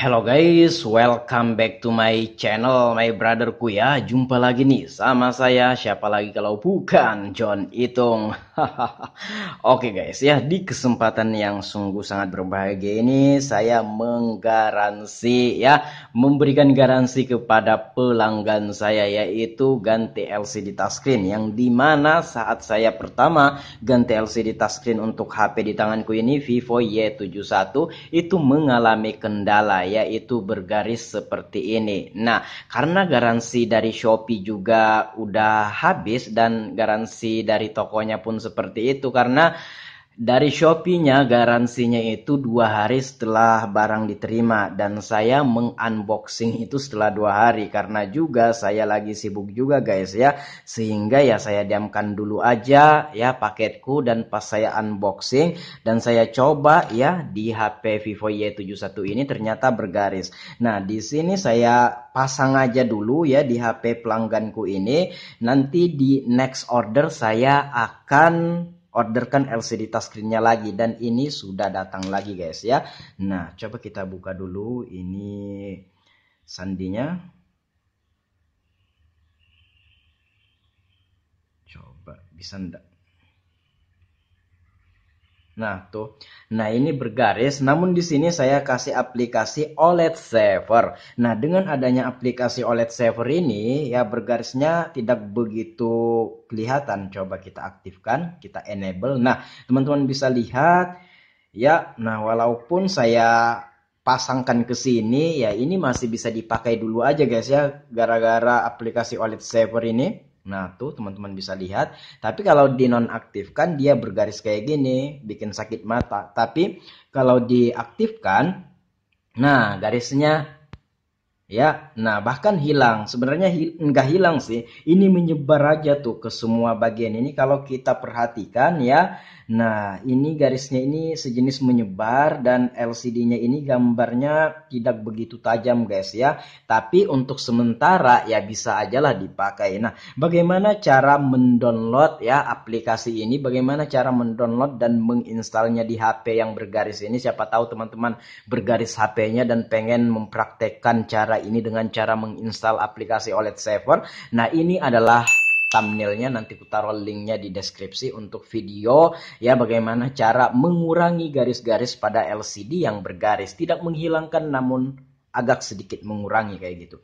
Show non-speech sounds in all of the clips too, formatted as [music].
Hello guys, welcome back to my channel, my brotherku ya. Jumpa lagi nih sama saya, siapa lagi kalau bukan John Itung. [laughs] Oke okay guys, ya di kesempatan yang sungguh sangat berbahagia ini saya menggaransi ya, memberikan garansi kepada pelanggan saya yaitu ganti LCD touchscreen yang dimana saat saya pertama ganti LCD touchscreen untuk HP di tanganku ini Vivo Y71 itu mengalami kendala saya itu bergaris seperti ini. Nah, karena garansi dari Shopee juga udah habis dan garansi dari tokonya pun seperti itu karena dari Shopee-nya garansinya itu dua hari setelah barang diterima dan saya mengunboxing itu setelah dua hari karena juga saya lagi sibuk juga guys ya sehingga ya saya diamkan dulu aja ya paketku dan pas saya unboxing dan saya coba ya di HP Vivo Y71 ini ternyata bergaris. Nah di sini saya pasang aja dulu ya di HP pelangganku ini nanti di next order saya akan orderkan LCD touchscreennya lagi dan ini sudah datang lagi guys ya. Nah, coba kita buka dulu ini sandinya. Coba bisa enggak? Nah, tuh. Nah, ini bergaris, namun di sini saya kasih aplikasi OLED Saver. Nah, dengan adanya aplikasi OLED Saver ini, ya bergarisnya tidak begitu kelihatan. Coba kita aktifkan, kita enable. Nah, teman-teman bisa lihat, ya, nah walaupun saya pasangkan ke sini, ya ini masih bisa dipakai dulu aja guys ya, gara-gara aplikasi OLED Saver ini. Nah, tuh teman-teman bisa lihat. Tapi kalau dinonaktifkan dia bergaris kayak gini, bikin sakit mata. Tapi kalau diaktifkan, nah garisnya ya nah bahkan hilang sebenarnya hi, enggak hilang sih ini menyebar aja tuh ke semua bagian ini kalau kita perhatikan ya nah ini garisnya ini sejenis menyebar dan LCD-nya ini gambarnya tidak begitu tajam guys ya tapi untuk sementara ya bisa ajalah dipakai nah bagaimana cara mendownload ya aplikasi ini bagaimana cara mendownload dan menginstalnya di HP yang bergaris ini siapa tahu teman-teman bergaris HP-nya dan pengen mempraktekkan cara ini dengan cara menginstal aplikasi OLED 7. Nah, ini adalah thumbnailnya nanti ku taruh linknya di deskripsi untuk video ya bagaimana cara mengurangi garis-garis pada LCD yang bergaris tidak menghilangkan namun agak sedikit mengurangi kayak gitu.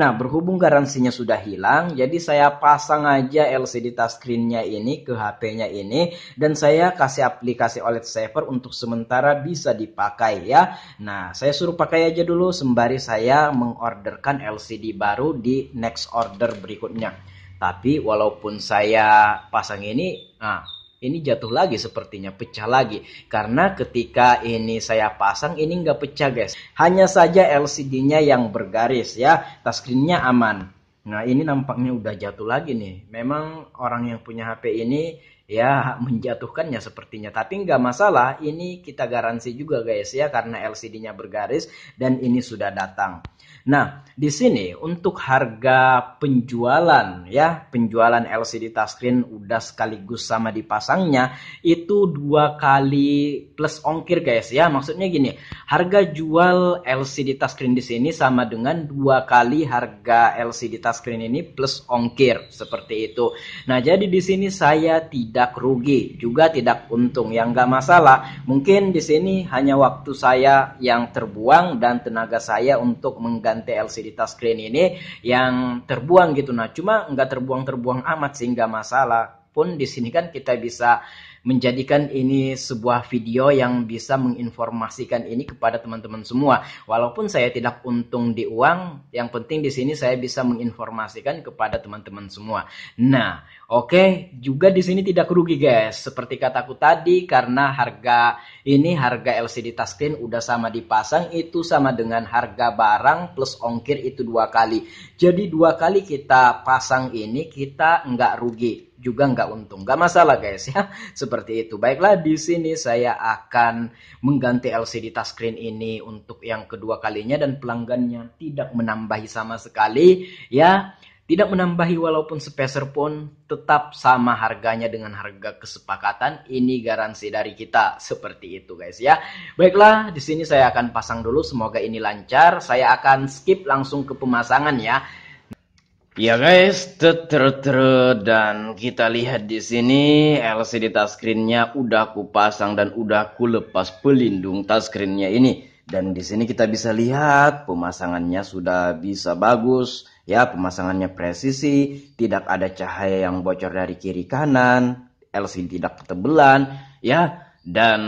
Nah, berhubung garansinya sudah hilang, jadi saya pasang aja LCD touchscreen-nya ini ke HP-nya ini dan saya kasih aplikasi OLED Saver untuk sementara bisa dipakai ya. Nah, saya suruh pakai aja dulu sembari saya mengorderkan LCD baru di next order berikutnya. Tapi walaupun saya pasang ini, nah ini jatuh lagi sepertinya pecah lagi karena ketika ini saya pasang ini nggak pecah guys hanya saja LCD-nya yang bergaris ya touchscreen-nya aman nah ini nampaknya udah jatuh lagi nih memang orang yang punya HP ini ya menjatuhkannya sepertinya tapi nggak masalah ini kita garansi juga guys ya karena LCD-nya bergaris dan ini sudah datang Nah, di sini untuk harga penjualan ya, penjualan LCD touchscreen udah sekaligus sama dipasangnya itu dua kali plus ongkir guys ya. Maksudnya gini, harga jual LCD touchscreen di sini sama dengan dua kali harga LCD touchscreen ini plus ongkir seperti itu. Nah, jadi di sini saya tidak rugi, juga tidak untung. Yang nggak masalah, mungkin di sini hanya waktu saya yang terbuang dan tenaga saya untuk mengganti dan TLC di touchscreen ini yang terbuang gitu nah cuma nggak terbuang-terbuang amat sehingga masalah pun di sini kan kita bisa menjadikan ini sebuah video yang bisa menginformasikan ini kepada teman-teman semua. Walaupun saya tidak untung di uang, yang penting di sini saya bisa menginformasikan kepada teman-teman semua. Nah, oke, okay, juga di sini tidak rugi guys. Seperti kataku tadi karena harga ini harga LCD touchscreen udah sama dipasang itu sama dengan harga barang plus ongkir itu dua kali. Jadi dua kali kita pasang ini kita nggak rugi juga nggak untung. Nggak masalah guys ya. [laughs] Seperti itu. Baiklah di sini saya akan mengganti LCD touchscreen ini untuk yang kedua kalinya dan pelanggannya tidak menambahi sama sekali ya. Tidak menambahi walaupun sepeser pun tetap sama harganya dengan harga kesepakatan. Ini garansi dari kita seperti itu guys ya. Baiklah, di sini saya akan pasang dulu semoga ini lancar. Saya akan skip langsung ke pemasangan ya. Ya guys, tetre dan kita lihat di sini LCD touchscreennya udah aku pasang dan udah aku lepas pelindung touchscreennya ini. Dan di sini kita bisa lihat pemasangannya sudah bisa bagus, ya pemasangannya presisi, tidak ada cahaya yang bocor dari kiri kanan, LCD tidak ketebelan, ya dan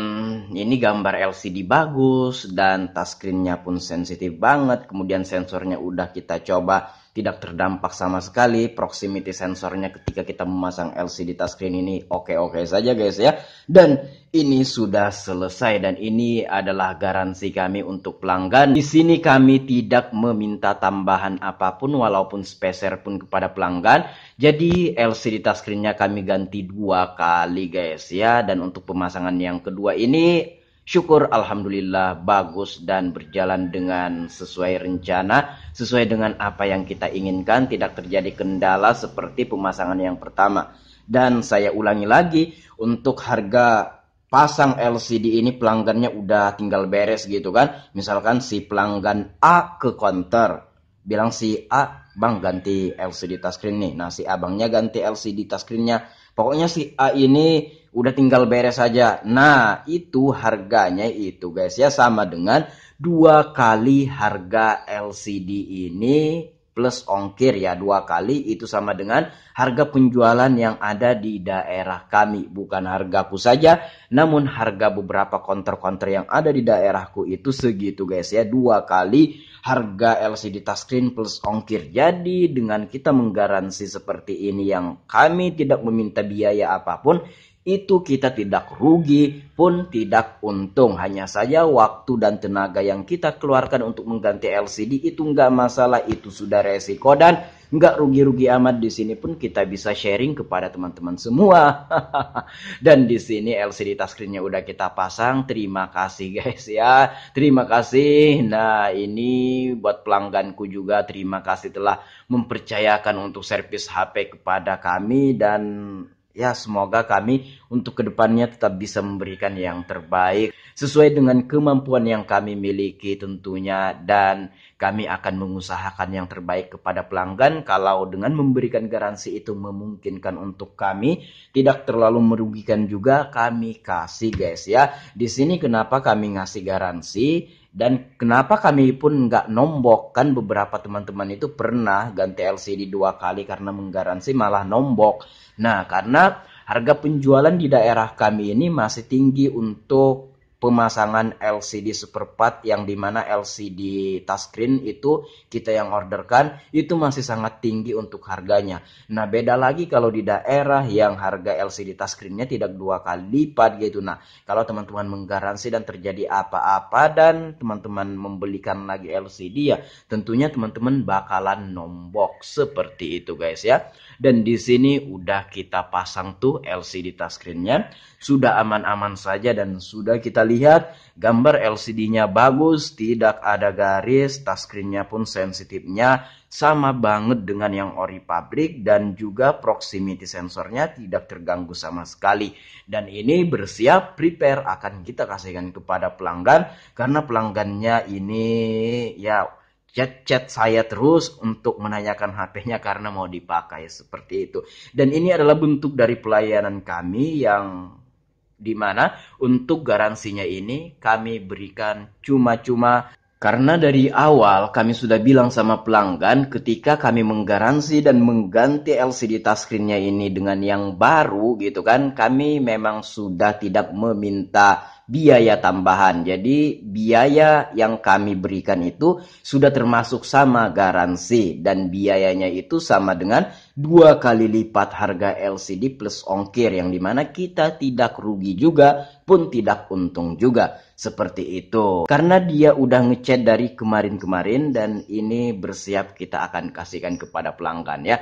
ini gambar LCD bagus dan touchscreennya pun sensitif banget kemudian sensornya udah kita coba tidak terdampak sama sekali proximity sensornya ketika kita memasang LCD touchscreen ini oke-oke saja guys ya dan ini sudah selesai dan ini adalah garansi kami untuk pelanggan di sini kami tidak meminta tambahan apapun walaupun spacer pun kepada pelanggan jadi LCD touchscreennya kami ganti dua kali guys ya dan untuk pemasangan yang kedua ini Syukur alhamdulillah bagus dan berjalan dengan sesuai rencana, sesuai dengan apa yang kita inginkan, tidak terjadi kendala seperti pemasangan yang pertama. Dan saya ulangi lagi untuk harga pasang LCD ini pelanggannya udah tinggal beres gitu kan. Misalkan si pelanggan A ke konter bilang si A bang ganti LCD touchscreen nih. Nah si abangnya ganti LCD touchscreennya. Pokoknya si A ini udah tinggal beres saja. Nah, itu harganya itu guys ya sama dengan dua kali harga LCD ini plus ongkir ya dua kali itu sama dengan harga penjualan yang ada di daerah kami bukan hargaku saja namun harga beberapa konter-konter yang ada di daerahku itu segitu guys ya dua kali harga LCD touchscreen plus ongkir jadi dengan kita menggaransi seperti ini yang kami tidak meminta biaya apapun itu kita tidak rugi pun tidak untung. Hanya saja waktu dan tenaga yang kita keluarkan untuk mengganti LCD itu nggak masalah, itu sudah resiko dan nggak rugi-rugi amat di sini pun kita bisa sharing kepada teman-teman semua. [laughs] dan di sini LCD touchscreennya udah kita pasang. Terima kasih guys ya, terima kasih. Nah ini buat pelangganku juga terima kasih telah mempercayakan untuk servis HP kepada kami dan Ya, semoga kami untuk kedepannya tetap bisa memberikan yang terbaik sesuai dengan kemampuan yang kami miliki tentunya dan kami akan mengusahakan yang terbaik kepada pelanggan kalau dengan memberikan garansi itu memungkinkan untuk kami tidak terlalu merugikan juga kami kasih guys ya. Di sini kenapa kami ngasih garansi dan kenapa kami pun nggak nombok kan beberapa teman-teman itu pernah ganti LCD dua kali karena menggaransi malah nombok nah karena harga penjualan di daerah kami ini masih tinggi untuk pemasangan LCD seperempat yang dimana LCD touchscreen itu kita yang orderkan itu masih sangat tinggi untuk harganya. Nah beda lagi kalau di daerah yang harga LCD touchscreennya tidak dua kali lipat gitu. Nah kalau teman-teman menggaransi dan terjadi apa-apa dan teman-teman membelikan lagi LCD ya tentunya teman-teman bakalan nombok seperti itu guys ya. Dan di sini udah kita pasang tuh LCD touchscreennya sudah aman-aman saja dan sudah kita lihat gambar LCD-nya bagus, tidak ada garis, touchscreen-nya pun sensitifnya sama banget dengan yang ori pabrik dan juga proximity sensornya tidak terganggu sama sekali. Dan ini bersiap prepare akan kita kasihkan kepada pelanggan karena pelanggannya ini ya chat-chat saya terus untuk menanyakan HP-nya karena mau dipakai seperti itu. Dan ini adalah bentuk dari pelayanan kami yang di mana untuk garansinya ini kami berikan cuma-cuma karena dari awal kami sudah bilang sama pelanggan ketika kami menggaransi dan mengganti LCD touchscreennya ini dengan yang baru gitu kan kami memang sudah tidak meminta biaya tambahan jadi biaya yang kami berikan itu sudah termasuk sama garansi dan biayanya itu sama dengan dua kali lipat harga LCD plus ongkir yang dimana kita tidak rugi juga pun tidak untung juga seperti itu karena dia udah ngechat dari kemarin-kemarin dan ini bersiap kita akan kasihkan kepada pelanggan ya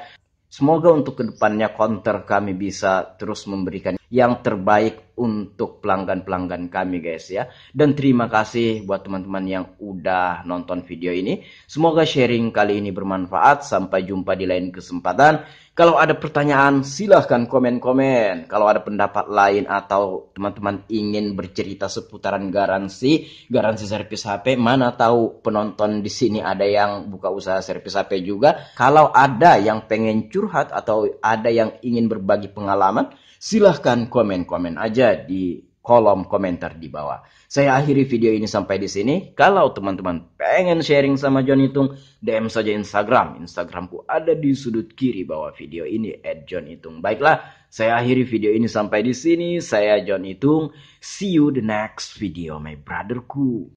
Semoga untuk kedepannya counter kami bisa terus memberikan yang terbaik untuk pelanggan-pelanggan kami guys ya. Dan terima kasih buat teman-teman yang udah nonton video ini. Semoga sharing kali ini bermanfaat. Sampai jumpa di lain kesempatan. Kalau ada pertanyaan silahkan komen-komen. Kalau ada pendapat lain atau teman-teman ingin bercerita seputaran garansi, garansi servis HP, mana tahu penonton di sini ada yang buka usaha servis HP juga. Kalau ada yang pengen curhat atau ada yang ingin berbagi pengalaman, silahkan komen-komen aja saja di kolom komentar di bawah. Saya akhiri video ini sampai di sini. Kalau teman-teman pengen sharing sama John Itung DM saja Instagram. Instagramku ada di sudut kiri bawah video ini, at John Itung. Baiklah, saya akhiri video ini sampai di sini. Saya John Itung. See you the next video, my brotherku.